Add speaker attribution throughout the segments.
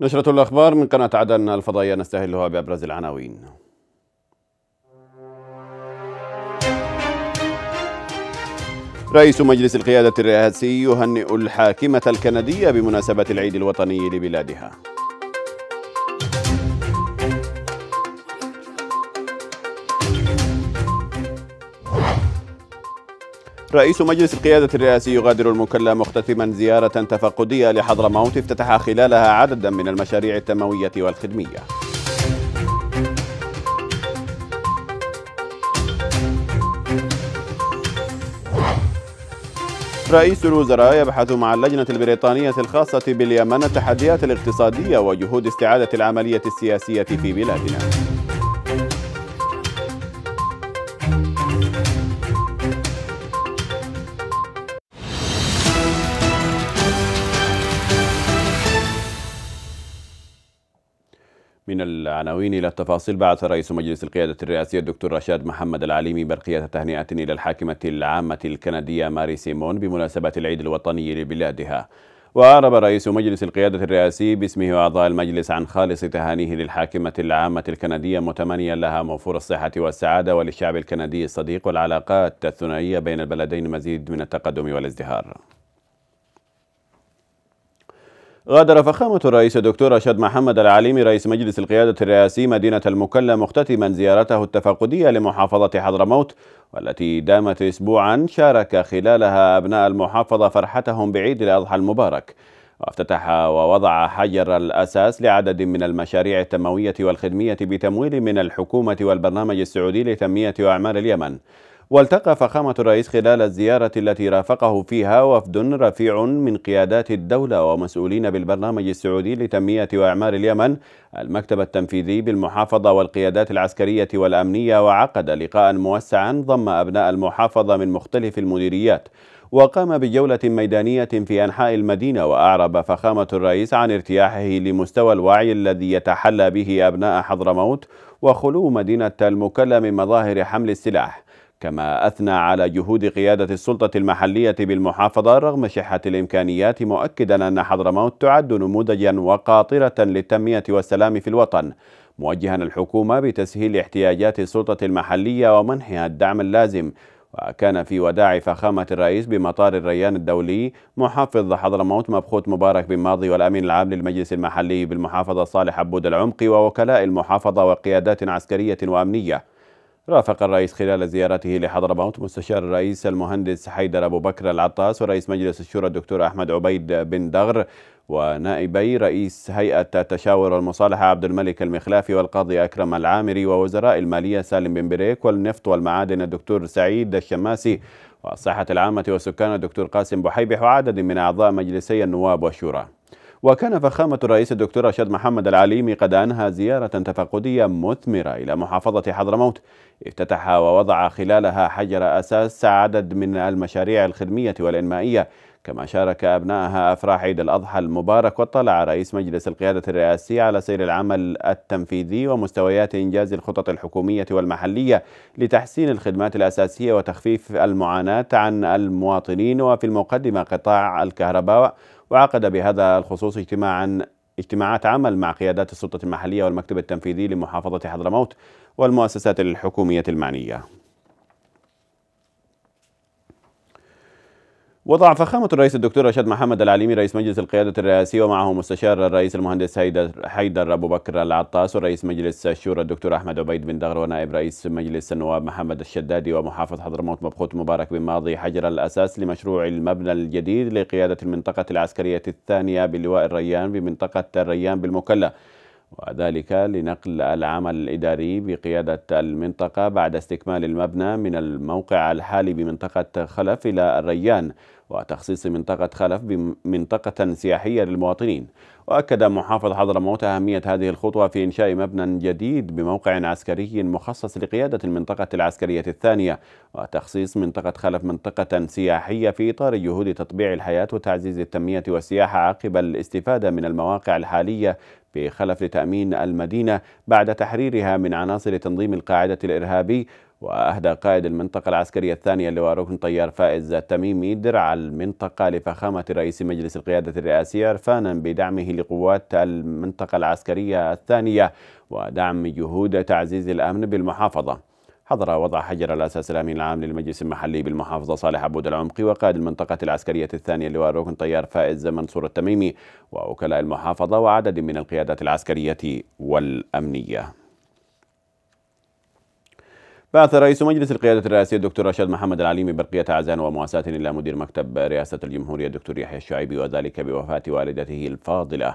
Speaker 1: نشرة الأخبار من قناة عدن الفضائية نستهلها بأبرز العناوين رئيس مجلس القيادة الرئاسي يهنئ الحاكمة الكندية بمناسبة العيد الوطني لبلادها رئيس مجلس القيادة الرئاسي يغادر المكلا مختتما زيارة تفقدية لحضرموت افتتح خلالها عددا من المشاريع التنموية والخدمية رئيس الوزراء يبحث مع اللجنة البريطانية الخاصة باليمن التحديات الاقتصادية وجهود استعادة العملية السياسية في بلادنا من العناوين إلى التفاصيل بعث رئيس مجلس القيادة الرئاسية الدكتور رشاد محمد العليمي برقية تهنئة إلى الحاكمة العامة الكندية ماري سيمون بمناسبة العيد الوطني لبلادها وأعرب رئيس مجلس القيادة الرئاسي باسمه وأعضاء المجلس عن خالص تهانيه للحاكمة العامة الكندية متمنيا لها موفور الصحة والسعادة وللشعب الكندي الصديق والعلاقات الثنائية بين البلدين مزيد من التقدم والازدهار غادر فخامة الرئيس الدكتور رشاد محمد العليمي رئيس مجلس القيادة الرئاسي مدينة المكلا مختتما زيارته التفقدية لمحافظة حضرموت والتي دامت أسبوعا شارك خلالها أبناء المحافظة فرحتهم بعيد الأضحى المبارك وافتتح ووضع حجر الأساس لعدد من المشاريع التنموية والخدمية بتمويل من الحكومة والبرنامج السعودي لتنمية وأعمال اليمن والتقى فخامة الرئيس خلال الزيارة التي رافقه فيها وفد رفيع من قيادات الدولة ومسؤولين بالبرنامج السعودي لتنمية وإعمار اليمن المكتب التنفيذي بالمحافظة والقيادات العسكرية والأمنية وعقد لقاء موسعا ضم أبناء المحافظة من مختلف المديريات وقام بجولة ميدانية في أنحاء المدينة وأعرب فخامة الرئيس عن ارتياحه لمستوى الوعي الذي يتحلى به أبناء حضرموت وخلو مدينة المكلة من مظاهر حمل السلاح كما أثنى على جهود قيادة السلطة المحلية بالمحافظة رغم شحة الإمكانيات مؤكدا أن حضرموت تعد نموذجا وقاطرة للتنمية والسلام في الوطن موجها الحكومة بتسهيل احتياجات السلطة المحلية ومنحها الدعم اللازم وكان في وداع فخامة الرئيس بمطار الريان الدولي محافظ حضرموت مبخوت مبارك بن ماضي والأمين العام للمجلس المحلي بالمحافظة صالح عبود العمقي ووكلاء المحافظة وقيادات عسكرية وأمنية رافق الرئيس خلال زيارته لحضرموت مستشار الرئيس المهندس حيدر أبو بكر العطاس ورئيس مجلس الشورى الدكتور أحمد عبيد بن دغر ونائبي رئيس هيئة التشاور والمصالحة عبد الملك المخلافي والقاضي أكرم العامري ووزراء المالية سالم بن بريك والنفط والمعادن الدكتور سعيد الشماسي والصحة العامة والسكان الدكتور قاسم بحيبح وعدد من أعضاء مجلسي النواب والشورى وكان فخامة الرئيس الدكتور رشاد محمد العليمي قد أنهى زيارة تفقدية مثمرة إلى محافظة حضرموت افتتح ووضع خلالها حجر أساس عدد من المشاريع الخدمية والإنمائية كما شارك أبنائها أفراح عيد الأضحى المبارك واطلع رئيس مجلس القيادة الرئاسي على سير العمل التنفيذي ومستويات إنجاز الخطط الحكومية والمحلية لتحسين الخدمات الأساسية وتخفيف المعاناة عن المواطنين وفي المقدمة قطاع الكهرباء وعقد بهذا الخصوص اجتماعا اجتماعات عمل مع قيادات السلطة المحلية والمكتب التنفيذي لمحافظة حضرموت والمؤسسات الحكومية المعنية وضع فخامة الرئيس الدكتور رشاد محمد العليمي رئيس مجلس القيادة الرئاسي ومعه مستشار الرئيس المهندس حيدر أبو بكر العطاس ورئيس مجلس الشورى الدكتور أحمد عبيد بن دغر ونائب رئيس مجلس النواب محمد الشدادي ومحافظ حضرموت مبخوت مبارك بن ماضي حجر الأساس لمشروع المبنى الجديد لقيادة المنطقة العسكرية الثانية بلواء الريان بمنطقة الريان بالمكلا وذلك لنقل العمل الإداري بقيادة المنطقة بعد استكمال المبنى من الموقع الحالي بمنطقة خلف إلى الريان وتخصيص منطقة خلف بمنطقة سياحية للمواطنين وأكد محافظ حضرموت أهمية هذه الخطوة في إنشاء مبنى جديد بموقع عسكري مخصص لقيادة المنطقة العسكرية الثانية وتخصيص منطقة خلف منطقة سياحية في إطار جهود تطبيع الحياة وتعزيز التنمية والسياحة عقب الاستفادة من المواقع الحالية في خلف لتأمين المدينة بعد تحريرها من عناصر تنظيم القاعدة الإرهابي وأهدى قائد المنطقة العسكرية الثانية اللواء ركن طيار فائز التميمي درع المنطقة لفخامة رئيس مجلس القيادة الرئاسي عرفانا بدعمه لقوات المنطقة العسكرية الثانية ودعم جهود تعزيز الأمن بالمحافظة حضر وضع حجر الأساس الأمين العام للمجلس المحلي بالمحافظة صالح عبود العمقي وقائد المنطقة العسكرية الثانية اللواء ركن طيار فائز منصور التميمي ووكلاء المحافظة وعدد من القيادات العسكرية والأمنية بعث رئيس مجلس القيادة الرئاسية الدكتور رشاد محمد العليمي برقية عزان ومواساة إلى مدير مكتب رئاسة الجمهورية الدكتور يحيى الشعيبي وذلك بوفاة والدته الفاضلة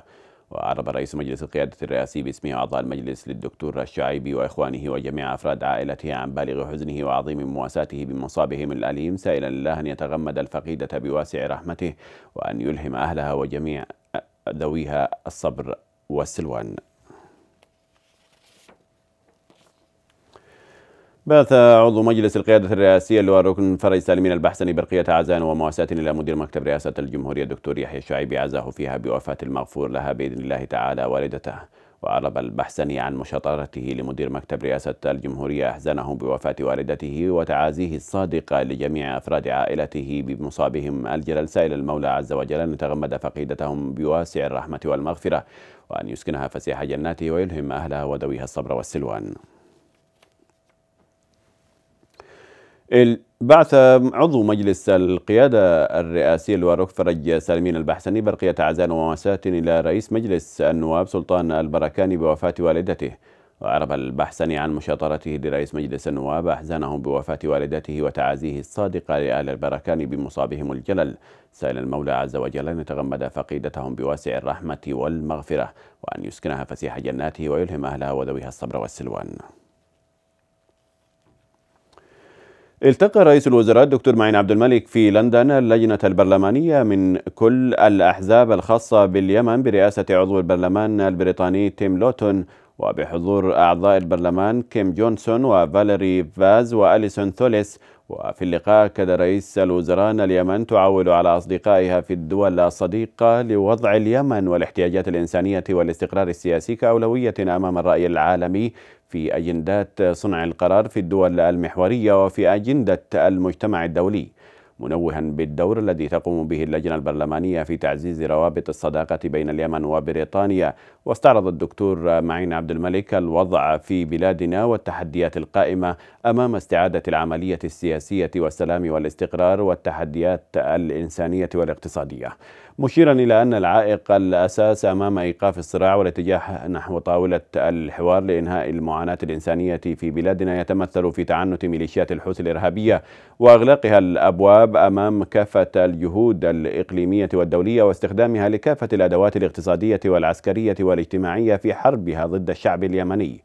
Speaker 1: وعرب رئيس مجلس القيادة الرئاسي باسمه أعضاء المجلس للدكتور الشعيبي وإخوانه وجميع أفراد عائلته عن بالغ حزنه وعظيم مواساته بمصابهم الأليم سائلا الله أن يتغمد الفقيدة بواسع رحمته وأن يلهم أهلها وجميع ذويها الصبر والسلوان بعث عضو مجلس القيادة الرئاسية اللواء ركن فرج سالمين البحسني برقية عزاء ومواساة إلى مدير مكتب رئاسة الجمهورية الدكتور يحيى الشعيبي عزاه فيها بوفاة المغفور لها بإذن الله تعالى والدته وأعرب البحسني عن مشاطرته لمدير مكتب رئاسة الجمهورية أحزانه بوفاة والدته وتعازيه الصادقة لجميع أفراد عائلته بمصابهم الجلال سائل المولى عز وجل أن يتغمد فقيدتهم بواسع الرحمة والمغفرة وأن يسكنها فسيح جناته ويلهم أهلها وذويها الصبر والسلوان بعث عضو مجلس القيادة الرئاسية لواء فرج سالمين البحسني برقية عزاء ومواساة إلى رئيس مجلس النواب سلطان البركاني بوفاة والدته وأعرب البحسني عن مشاطرته لرئيس مجلس النواب أحزانه بوفاة والدته وتعازيه الصادقة لأهل البركان بمصابهم الجلل سائل المولى عز وجل أن يتغمد فقيدتهم بواسع الرحمة والمغفرة وأن يسكنها فسيح جناته ويلهم أهلها وذويها الصبر والسلوان التقى رئيس الوزراء الدكتور معين عبد الملك في لندن اللجنة البرلمانية من كل الأحزاب الخاصة باليمن برئاسة عضو البرلمان البريطاني تيم لوتون وبحضور أعضاء البرلمان كيم جونسون وفاليري فاز وأليسون ثوليس وفي اللقاء أكد رئيس الوزراء أن اليمن تعول على أصدقائها في الدول الصديقة لوضع اليمن والاحتياجات الإنسانية والاستقرار السياسي كأولوية أمام الرأي العالمي في أجندات صنع القرار في الدول المحورية وفي أجندة المجتمع الدولي منوها بالدور الذي تقوم به اللجنة البرلمانية في تعزيز روابط الصداقة بين اليمن وبريطانيا واستعرض الدكتور معين عبد الملك الوضع في بلادنا والتحديات القائمة أمام استعادة العملية السياسية والسلام والاستقرار والتحديات الإنسانية والاقتصادية مشيرا إلى أن العائق الأساس أمام إيقاف الصراع والاتجاه نحو طاولة الحوار لإنهاء المعاناة الإنسانية في بلادنا يتمثل في تعنت ميليشيات الحوثي الإرهابية وإغلاقها الأبواب أمام كافة الجهود الإقليمية والدولية واستخدامها لكافة الأدوات الاقتصادية والعسكرية والاجتماعية في حربها ضد الشعب اليمني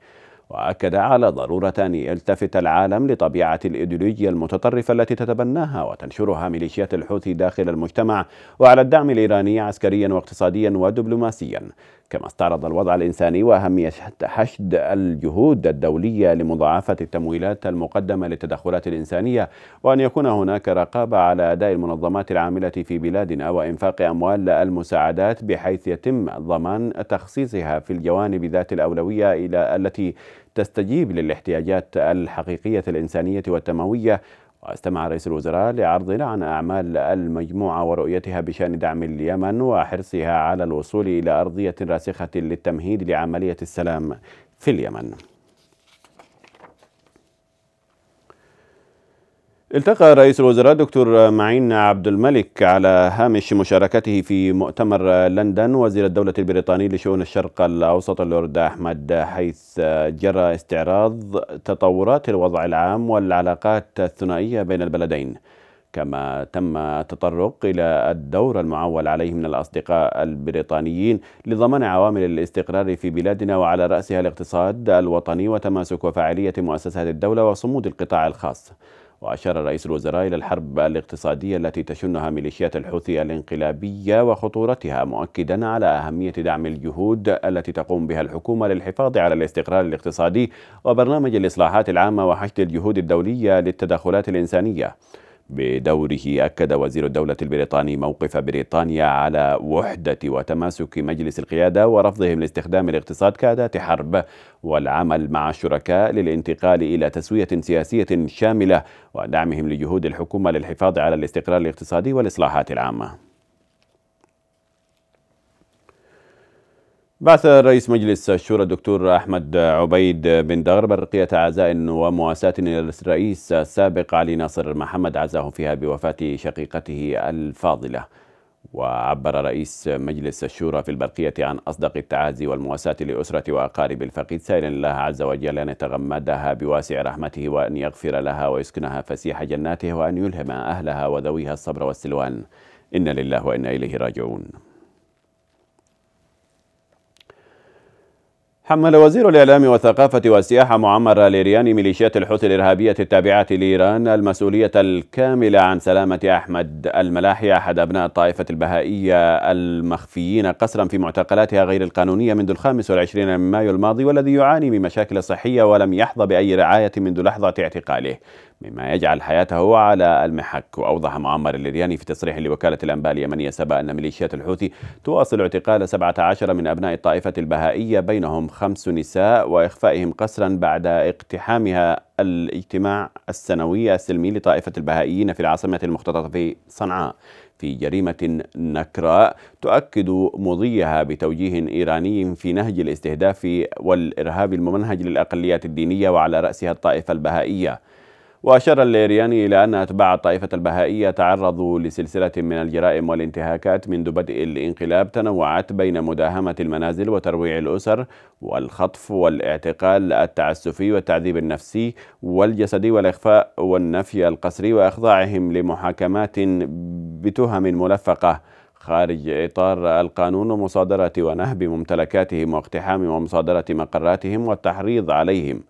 Speaker 1: وأكد على ضرورة أن يلتفت العالم لطبيعة الإيديولوجيا المتطرفة التي تتبناها وتنشرها ميليشيات الحوثي داخل المجتمع وعلى الدعم الإيراني عسكريا واقتصاديا ودبلوماسيا كما استعرض الوضع الإنساني وأهمية حشد الجهود الدولية لمضاعفة التمويلات المقدمة للتدخلات الإنسانية وأن يكون هناك رقابة على أداء المنظمات العاملة في بلادنا وإنفاق أموال المساعدات بحيث يتم ضمان تخصيصها في الجوانب ذات الأولوية إلى التي تستجيب للاحتياجات الحقيقية الإنسانية والتمويه واستمع رئيس الوزراء لعرضنا عن أعمال المجموعة ورؤيتها بشأن دعم اليمن وحرصها على الوصول إلى أرضية راسخة للتمهيد لعملية السلام في اليمن التقى رئيس الوزراء دكتور معين عبد الملك على هامش مشاركته في مؤتمر لندن وزير الدولة البريطاني لشؤون الشرق الأوسط اللورد أحمد حيث جرى استعراض تطورات الوضع العام والعلاقات الثنائية بين البلدين كما تم التطرق إلى الدور المعول عليه من الأصدقاء البريطانيين لضمان عوامل الاستقرار في بلادنا وعلى رأسها الاقتصاد الوطني وتماسك وفعالية مؤسسات الدولة وصمود القطاع الخاص وأشار رئيس الوزراء إلى الحرب الاقتصادية التي تشنها ميليشيات الحوثي الانقلابية وخطورتها مؤكدا على أهمية دعم الجهود التي تقوم بها الحكومة للحفاظ على الاستقرار الاقتصادي وبرنامج الإصلاحات العامة وحشد الجهود الدولية للتدخلات الإنسانية بدوره أكد وزير الدولة البريطاني موقف بريطانيا على وحدة وتماسك مجلس القيادة ورفضهم لاستخدام الاقتصاد كأداة حرب والعمل مع الشركاء للانتقال إلى تسوية سياسية شاملة ودعمهم لجهود الحكومة للحفاظ على الاستقرار الاقتصادي والإصلاحات العامة بعث رئيس مجلس الشورى الدكتور أحمد عبيد بن دغر برقية عزاء ومواساة إلى الرئيس السابق علي ناصر محمد عزاهم فيها بوفاة شقيقته الفاضلة وعبر رئيس مجلس الشورى في البرقية عن أصدق التعازي والمواساة لأسرة وأقارب الفقيد سائلا الله عز وجل أن يتغمدها بواسع رحمته وأن يغفر لها ويسكنها فسيح جناته وأن يلهم أهلها وذويها الصبر والسلوان إن لله وإنا إليه راجعون حمل وزير الإعلام والثقافة والسياحة معمر ليرياني ميليشيات الحوثي الإرهابية التابعة لإيران المسؤولية الكاملة عن سلامة أحمد الملاحي أحد أبناء الطائفة البهائية المخفيين قسرا في معتقلاتها غير القانونية منذ الخامس والعشرين من مايو الماضي والذي يعاني من مشاكل صحية ولم يحظى بأي رعاية منذ لحظة اعتقاله مما يجعل حياته على المحك وأوضح معمر الليرياني في تصريح لوكالة الأنباء اليمنية سبا أن ميليشيات الحوثي تواصل اعتقال 17 من أبناء الطائفة البهائية بينهم خمس نساء وإخفائهم قسرا بعد اقتحامها الاجتماع السنوي السلمي لطائفة البهائيين في العاصمة المختطفة في صنعاء في جريمة نكراء تؤكد مضيها بتوجيه إيراني في نهج الاستهداف والإرهاب الممنهج للأقليات الدينية وعلى رأسها الطائفة البهائية وأشار الليرياني إلى أن أتباع الطائفة البهائية تعرضوا لسلسلة من الجرائم والانتهاكات منذ بدء الانقلاب تنوعت بين مداهمة المنازل وترويع الأسر والخطف والاعتقال التعسفي والتعذيب النفسي والجسدي والإخفاء والنفي القسري وإخضاعهم لمحاكمات بتهم ملفقة خارج إطار القانون ومصادرة ونهب ممتلكاتهم واقتحام ومصادرة مقراتهم والتحريض عليهم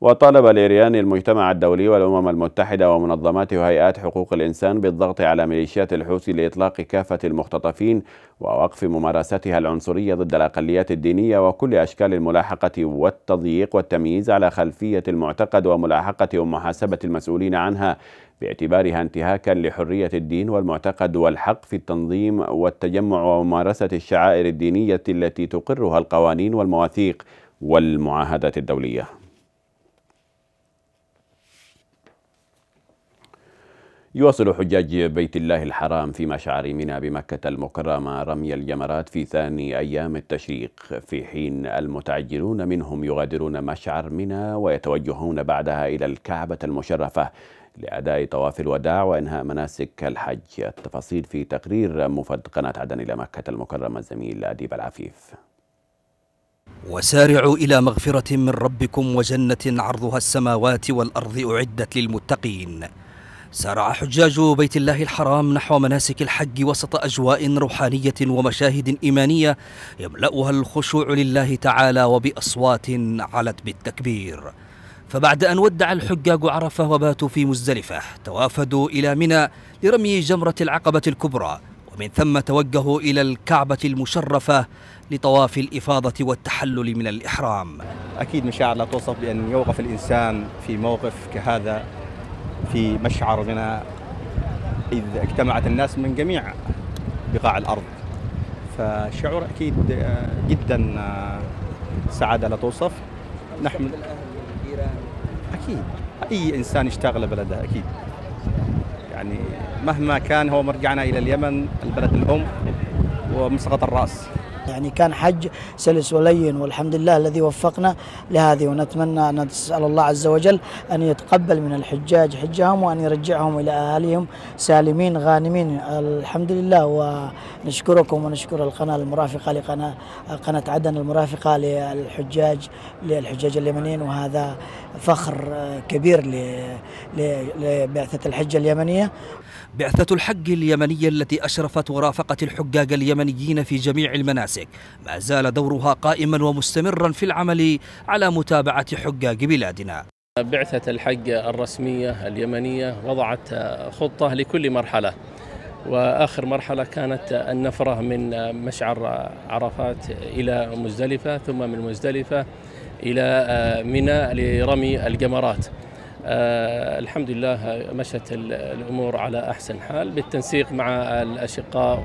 Speaker 1: وطالب الإيران المجتمع الدولي والأمم المتحدة ومنظمات وهيئات حقوق الإنسان بالضغط على ميليشيات الحوثي لإطلاق كافة المختطفين ووقف ممارستها العنصرية ضد الأقليات الدينية وكل أشكال الملاحقة والتضييق والتمييز على خلفية المعتقد وملاحقة ومحاسبة المسؤولين عنها باعتبارها انتهاكا لحرية الدين والمعتقد والحق في التنظيم والتجمع وممارسة الشعائر الدينية التي تقرها القوانين والمواثيق والمعاهدات الدولية يواصل حجاج بيت الله الحرام في مشعر منى بمكة المكرمة رمي الجمرات في ثاني أيام التشريق في حين المتعجلون منهم يغادرون مشعر منى ويتوجهون بعدها إلى الكعبة المشرفة لأداء طواف الوداع وإنهاء مناسك الحج التفاصيل في تقرير مفد قناة عدن إلى مكة المكرمة الزميل أديب العفيف
Speaker 2: وسارعوا إلى مغفرة من ربكم وجنة عرضها السماوات والأرض أعدت للمتقين سارع حجاج بيت الله الحرام نحو مناسك الحج وسط أجواء روحانية ومشاهد إيمانية يملأها الخشوع لله تعالى وبأصوات علت بالتكبير فبعد أن ودع الحجاج عرفة وباتوا في مزدلفة توافدوا إلى منى لرمي جمرة العقبة الكبرى ومن ثم توجهوا إلى الكعبة المشرفة لطواف الإفاضة والتحلل من الإحرام أكيد مشاعر لا توصف بأن يوقف الإنسان في موقف كهذا في مشعر غناء إذ اجتمعت الناس من جميع بقاع الأرض فشعور أكيد آه، جدا آه، سعادة لا توصف نحن أكيد أي إنسان يشتغل بلده أكيد يعني مهما كان هو مرجعنا إلى اليمن البلد الأم ومسقط الرأس
Speaker 3: يعني كان حج سلس ولين والحمد لله الذي وفقنا لهذه ونتمنى أن نسأل الله عز وجل أن يتقبل من الحجاج حجهم وأن يرجعهم إلى أهاليهم سالمين غانمين الحمد لله ونشكركم ونشكر القناة المرافقة لقناة قناة عدن المرافقة للحجاج للحجاج اليمنيين وهذا فخر كبير لبعثة الحج اليمنية
Speaker 2: بعثة الحج اليمنية التي أشرفت ورافقت الحجاج اليمنيين في جميع المناسك ما زال دورها قائما ومستمرا في العمل على متابعة حجاج بلادنا
Speaker 1: بعثة الحج الرسمية اليمنية وضعت خطة لكل مرحلة واخر مرحله كانت النفره من مشعر عرفات الى
Speaker 2: مزدلفه ثم من مزدلفه إلى آه، ميناء لرمي الجمرات
Speaker 1: آه، الحمد لله آه، مشت الأمور على أحسن حال بالتنسيق مع الأشقاء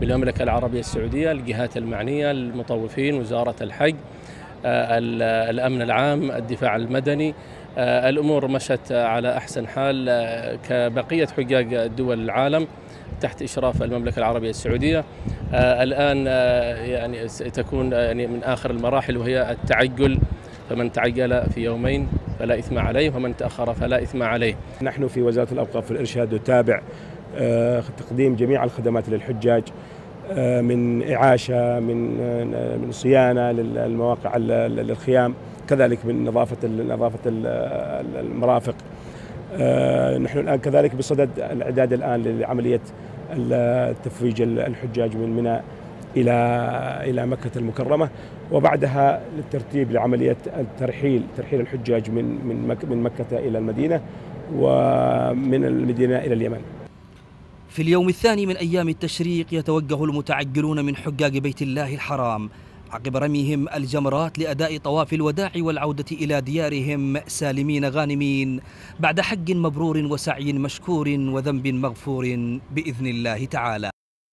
Speaker 1: بالمملكة العربية السعودية الجهات المعنية المطوفين وزارة الحج الأمن العام الدفاع المدني
Speaker 2: الأمور مشت على أحسن حال كبقية حجاج دول العالم
Speaker 1: تحت إشراف المملكة العربية السعودية آه، الآن آه، يعني ستكون آه، يعني من آخر المراحل وهي التعجل فمن تعجل في يومين فلا إثم عليه ومن تأخر فلا إثم عليه نحن في وزارة الأوقاف والإرشاد نتابع تقديم جميع الخدمات للحجاج من إعاشة من من صيانة للمواقع للخيام كذلك من نظافة نظافة المرافق آه، نحن الان كذلك بصدد الاعداد الان لعمليه تفويج الحجاج من منى الى الى مكه المكرمه وبعدها للترتيب لعمليه الترحيل ترحيل الحجاج من من من مكه الى المدينه ومن المدينه الى اليمن. في
Speaker 2: اليوم الثاني من ايام التشريق يتوجه المتعجلون من حجاج بيت الله الحرام عقب رميهم الجمرات لأداء طواف الوداع والعودة إلى ديارهم سالمين غانمين بعد حق مبرور وسعي مشكور وذنب مغفور بإذن الله تعالى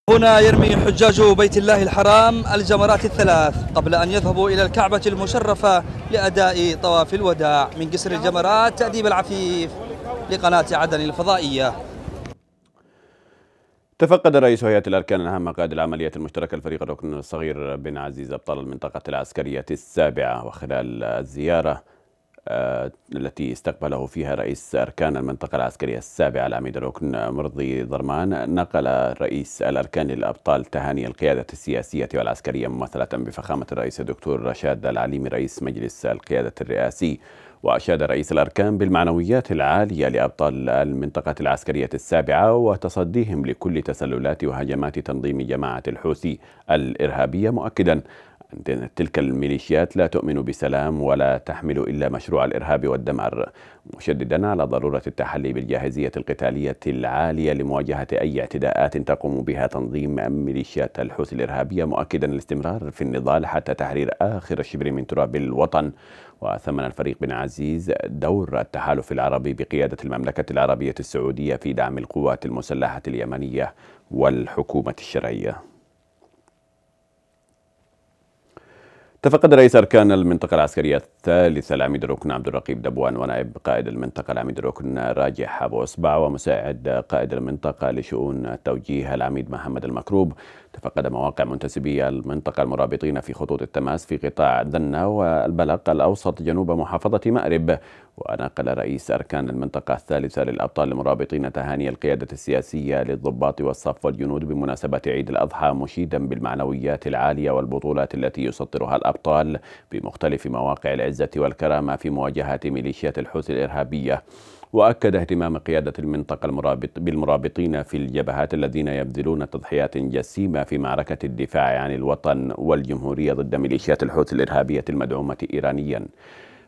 Speaker 2: هنا يرمي حجاج بيت الله الحرام الجمرات الثلاث قبل أن يذهبوا إلى الكعبة المشرفة لأداء طواف الوداع من جسر الجمرات تأديب العفيف لقناة عدن الفضائية
Speaker 1: تفقد رئيس هيئة الأركان الهامة قائد العمليات المشتركة الفريق الركن الصغير بن عزيز أبطال المنطقة العسكرية السابعة وخلال الزيارة آه، التي استقبله فيها رئيس أركان المنطقة العسكرية السابعة العميد الركن مرضي ضرمان نقل رئيس الأركان للأبطال تهاني القيادة السياسية والعسكرية ممثلة بفخامة الرئيس الدكتور رشاد العليمي رئيس مجلس القيادة الرئاسي وأشاد رئيس الأركان بالمعنويات العالية لأبطال المنطقة العسكرية السابعة وتصديهم لكل تسللات وهجمات تنظيم جماعة الحوثي الإرهابية مؤكدا أن تلك الميليشيات لا تؤمن بسلام ولا تحمل إلا مشروع الإرهاب والدمار مشددا على ضرورة التحلي بالجاهزية القتالية العالية لمواجهة أي اعتداءات تقوم بها تنظيم ميليشيات الحوثي الإرهابية مؤكدا الاستمرار في النضال حتى تحرير آخر الشبر من تراب الوطن وثمن الفريق بن عزيز دور التحالف العربي بقيادة المملكة العربية السعودية في دعم القوات المسلحة اليمنية والحكومة الشرعية تفقد رئيس أركان المنطقة العسكرية الثالثة العميد ركن عبد الرقيب دبوان ونائب قائد المنطقة العميد ركن راجح أبو إصبع ومساعد قائد المنطقة لشؤون التوجيه العميد محمد المكروب تفقد مواقع منتسبي المنطقة المرابطين في خطوط التماس في قطاع دنة والبلق الأوسط جنوب محافظة مأرب ونقل رئيس أركان المنطقة الثالثة للأبطال المرابطين تهاني القيادة السياسية للضباط والصف والجنود بمناسبة عيد الأضحى مشيدا بالمعنويات العالية والبطولات التي يسطرها الأبطال بمختلف مواقع العزة والكرامة في مواجهة ميليشيات الحوثي الإرهابية وأكد اهتمام قيادة المنطقة المرابط بالمرابطين في الجبهات الذين يبذلون تضحيات جسيمة في معركة الدفاع عن الوطن والجمهورية ضد ميليشيات الحوثي الإرهابية المدعومة إيرانيا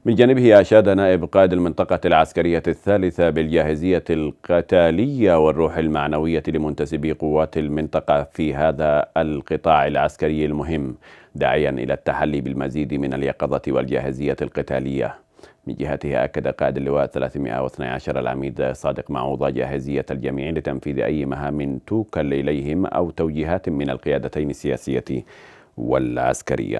Speaker 1: من جانبه أشاد نائب قائد المنطقة العسكرية الثالثة بالجاهزية القتالية والروح المعنوية لمنتسبي قوات المنطقة في هذا القطاع العسكري المهم داعيا إلى التحلي بالمزيد من اليقظة والجاهزية القتالية من جهته أكد قائد اللواء 312 العميد صادق معوضة جاهزية الجميع لتنفيذ أي مهام توكل إليهم أو توجيهات من القيادتين السياسية والعسكرية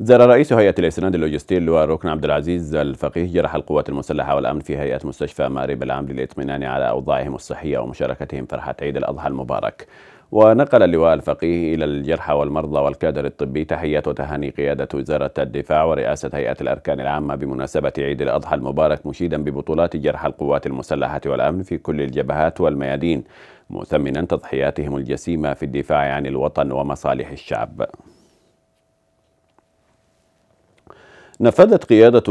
Speaker 1: زار رئيس هيئة الإسناد اللوجستي اللواء ركن عبد العزيز الفقيه جرح القوات المسلحة والأمن في هيئة مستشفى مارب العام للاطمئنان على أوضاعهم الصحية ومشاركتهم فرحة عيد الأضحى المبارك ونقل اللواء الفقيه إلى الجرحى والمرضى والكادر الطبي تحية وتهاني قيادة وزارة الدفاع ورئاسة هيئة الأركان العامة بمناسبة عيد الأضحى المبارك مشيدا ببطولات جرحى القوات المسلحة والأمن في كل الجبهات والميادين مثمنا تضحياتهم الجسيمة في الدفاع عن الوطن ومصالح الشعب نفذت قيادة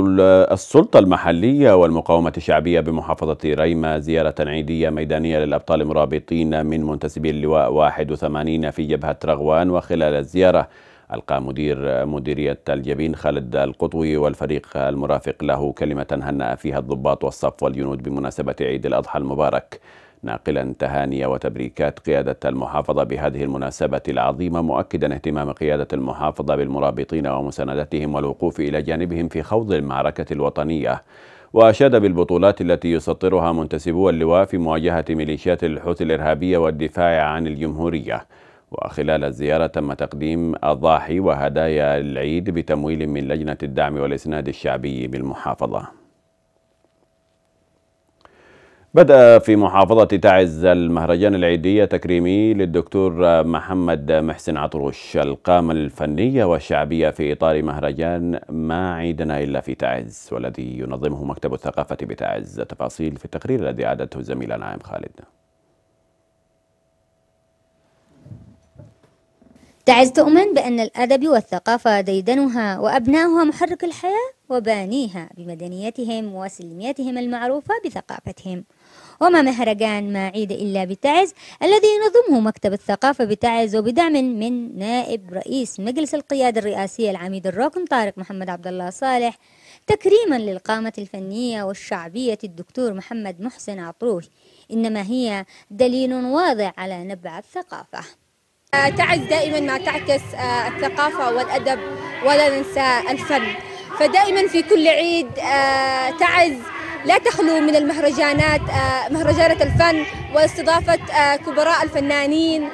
Speaker 1: السلطة المحلية والمقاومة الشعبية بمحافظة ريمة زيارة عيدية ميدانية للأبطال المرابطين من منتسبي اللواء 81 في جبهة رغوان وخلال الزيارة ألقى مدير مديرية الجبين خالد القطوي والفريق المرافق له كلمة هنأ فيها الضباط والصف والجنود بمناسبة عيد الأضحى المبارك ناقلا تهاني وتبريكات قيادة المحافظة بهذه المناسبة العظيمة مؤكدا اهتمام قيادة المحافظة بالمرابطين ومساندتهم والوقوف إلى جانبهم في خوض المعركة الوطنية وأشاد بالبطولات التي يسطرها منتسبو اللواء في مواجهة ميليشيات الحوثي الإرهابية والدفاع عن الجمهورية وخلال الزيارة تم تقديم أضاحي وهدايا العيد بتمويل من لجنة الدعم والإسناد الشعبي بالمحافظة بدأ في محافظة تعز المهرجان العيدية تكريمي للدكتور محمد محسن عطروش القامة الفنية والشعبية في إطار مهرجان ما عيدنا إلا في تعز والذي ينظمه مكتب الثقافة بتعز تفاصيل في التقرير الذي أعدته زميلنا نعيم خالد
Speaker 3: تعز تؤمن بأن الأدب والثقافة ديدنها وأبناؤها محرك الحياة وبانيها بمدنيتهم وسلميتهم المعروفة بثقافتهم وما مهرجان ما عيد إلا بتعز الذي ينظمه مكتب الثقافة بتعز وبدعم من نائب رئيس مجلس القيادة الرئاسية العميد الركن طارق محمد عبد الله صالح تكريما للقامة الفنية والشعبية الدكتور محمد محسن عطروش إنما هي دليل واضح على نبع الثقافة تعز دائما ما تعكس آه، الثقافة والأدب ولا ننسى الفن فدائما في كل عيد آه، تعز لا تخلو من المهرجانات آه، مهرجانات الفن واستضافة آه، كبراء الفنانين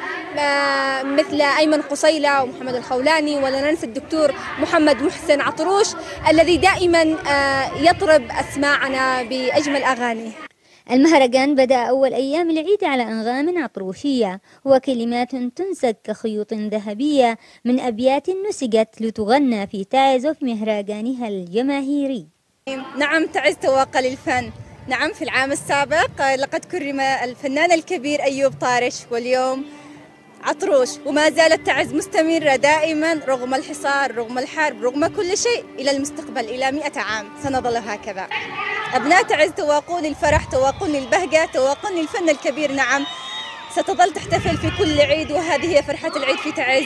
Speaker 3: مثل أيمن قصيلة ومحمد الخولاني ولا ننسى الدكتور محمد محسن عطروش الذي دائما يطرب أسماعنا بأجمل أغانيه المهرجان بدأ أول أيام العيد على أنغام عطروشية وكلمات تنسج كخيوط ذهبية من أبيات نسجت لتغنى في تعز في مهرجانها الجماهيري نعم تعز تواقى للفن نعم في العام السابق لقد كرم الفنان الكبير أيوب طارش واليوم عطروش وما زالت تعز مستمرة دائما رغم الحصار رغم الحرب رغم كل شيء إلى المستقبل إلى مئة عام سنظل هكذا أبناء تعز تواقون الفرح تواقون البهجة تواقون الفن الكبير نعم ستظل تحتفل في كل عيد وهذه هي فرحة العيد في تعز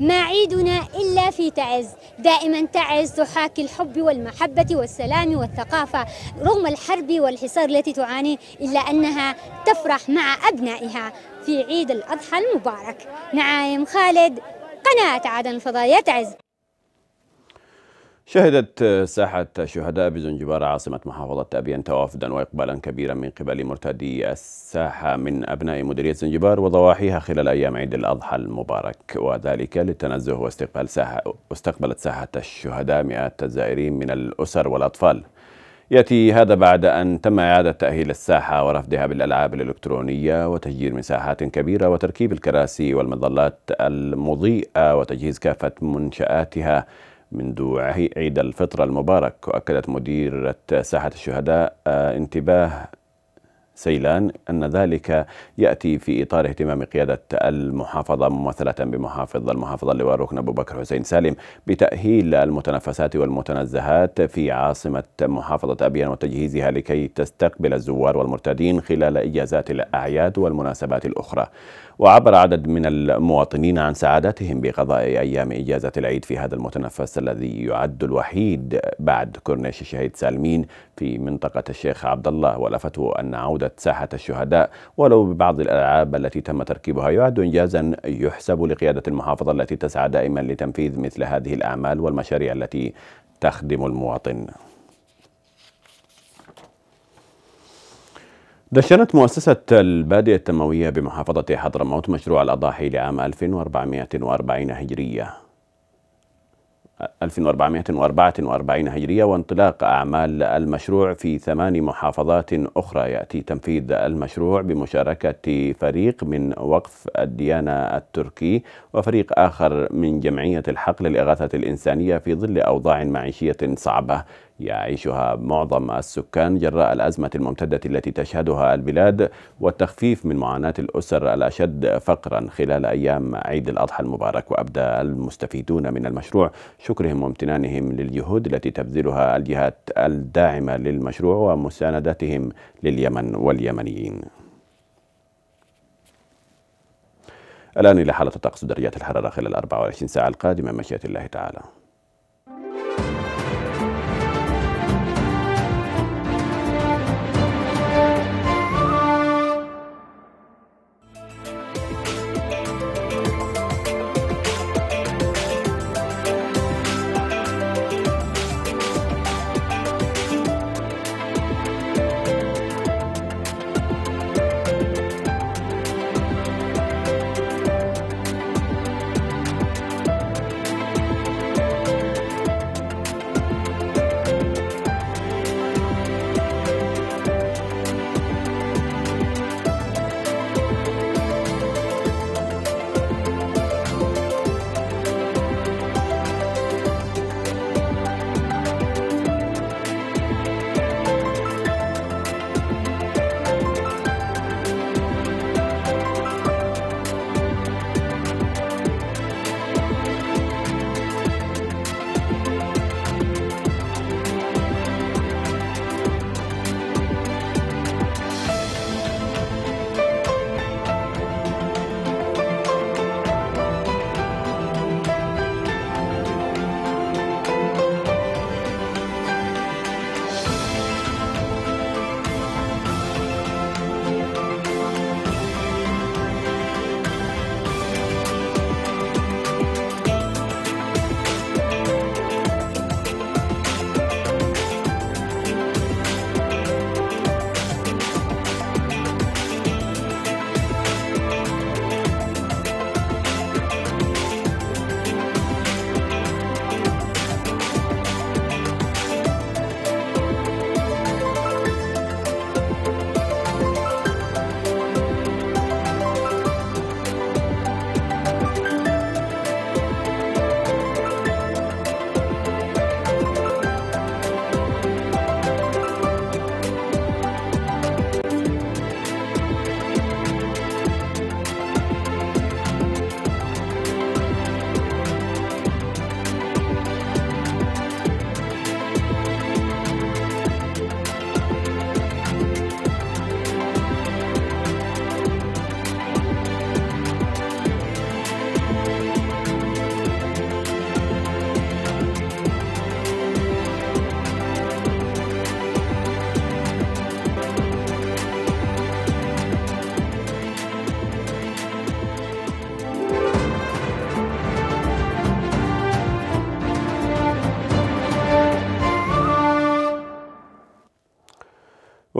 Speaker 3: ما عيدنا إلا في تعز دائما تعز تحاكي الحب والمحبة والسلام والثقافة رغم الحرب والحصار التي تعاني إلا أنها تفرح مع أبنائها في عيد الأضحى المبارك نعايم خالد قناة عدن فضائية عز
Speaker 1: شهدت ساحة الشهداء بزنجبار عاصمة محافظة أبين توافدا وإقبالا كبيرا من قبل مرتدي الساحة من أبناء مديرية زنجبار وضواحيها خلال أيام عيد الأضحى المبارك وذلك للتنزه واستقبال ساحة واستقبلت ساحة الشهداء مئات الزائرين من الأسر والأطفال يأتي هذا بعد أن تم إعادة تأهيل الساحة ورفدها بالألعاب الإلكترونية وتهجير مساحات كبيرة وتركيب الكراسي والمظلات المضيئة وتجهيز كافة منشآتها منذ عيد الفطر المبارك وأكدت مديرة ساحة الشهداء آه، انتباه سيلان أن ذلك يأتي في إطار اهتمام قيادة المحافظة ممثلة بمحافظ المحافظة اللواء ركن أبو بكر حسين سالم بتأهيل المتنفسات والمتنزهات في عاصمة محافظة أبيان وتجهيزها لكي تستقبل الزوار والمرتادين خلال إجازات الأعياد والمناسبات الأخرى وعبر عدد من المواطنين عن سعادتهم بقضاء أيام إجازة العيد في هذا المتنفس الذي يعد الوحيد بعد كورنيش الشهيد سالمين في منطقة الشيخ عبد الله ولفتوا أن عودة ساحة الشهداء ولو ببعض الألعاب التي تم تركيبها يعد إنجازا يحسب لقيادة المحافظة التي تسعى دائما لتنفيذ مثل هذه الأعمال والمشاريع التي تخدم المواطن دشنت مؤسسة البادية التنموية بمحافظة حضرموت مشروع الأضاحي لعام 1440 هجرية 1444 هجرية وانطلاق أعمال المشروع في ثمان محافظات أخرى يأتي تنفيذ المشروع بمشاركة فريق من وقف الديانة التركي وفريق آخر من جمعية الحقل للإغاثة الإنسانية في ظل أوضاع معيشية صعبة يعيشها معظم السكان جراء الأزمة الممتدة التي تشهدها البلاد والتخفيف من معاناة الأسر الأشد فقرا خلال أيام عيد الأضحى المبارك وأبدى المستفيدون من المشروع شكرهم وامتنانهم للجهود التي تبذلها الجهات الداعمة للمشروع ومساندتهم لليمن واليمنيين الآن إلى حالة تقصد درجات الحرارة خلال 24 ساعة القادمة مشيئة الله تعالى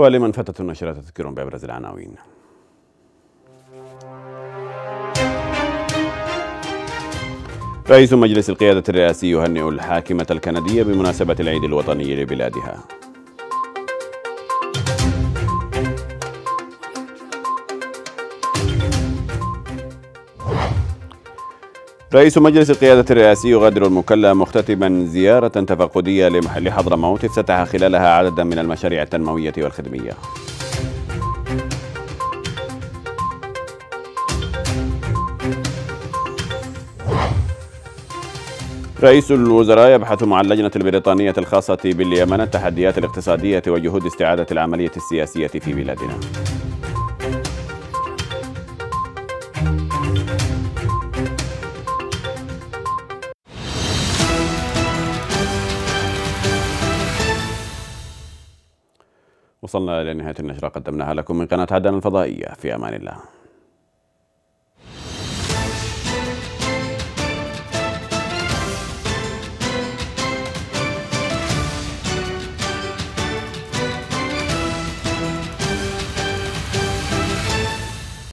Speaker 1: ولمن فاتت النشرة تذكير بأبرز العناوين رئيس مجلس القيادة الرئاسي يهنئ الحاكمة الكندية بمناسبة العيد الوطني لبلادها رئيس مجلس القيادة الرئاسي يغادر المكلا مختتما زيارة تفقدية لمحل حضرموت افتتح خلالها عددا من المشاريع التنموية والخدمية رئيس الوزراء يبحث مع اللجنة البريطانية الخاصة باليمن التحديات الاقتصادية وجهود استعادة العملية السياسية في بلادنا وصلنا إلى نهاية النشرة قدمناها لكم من قناة عدن الفضائية في أمان الله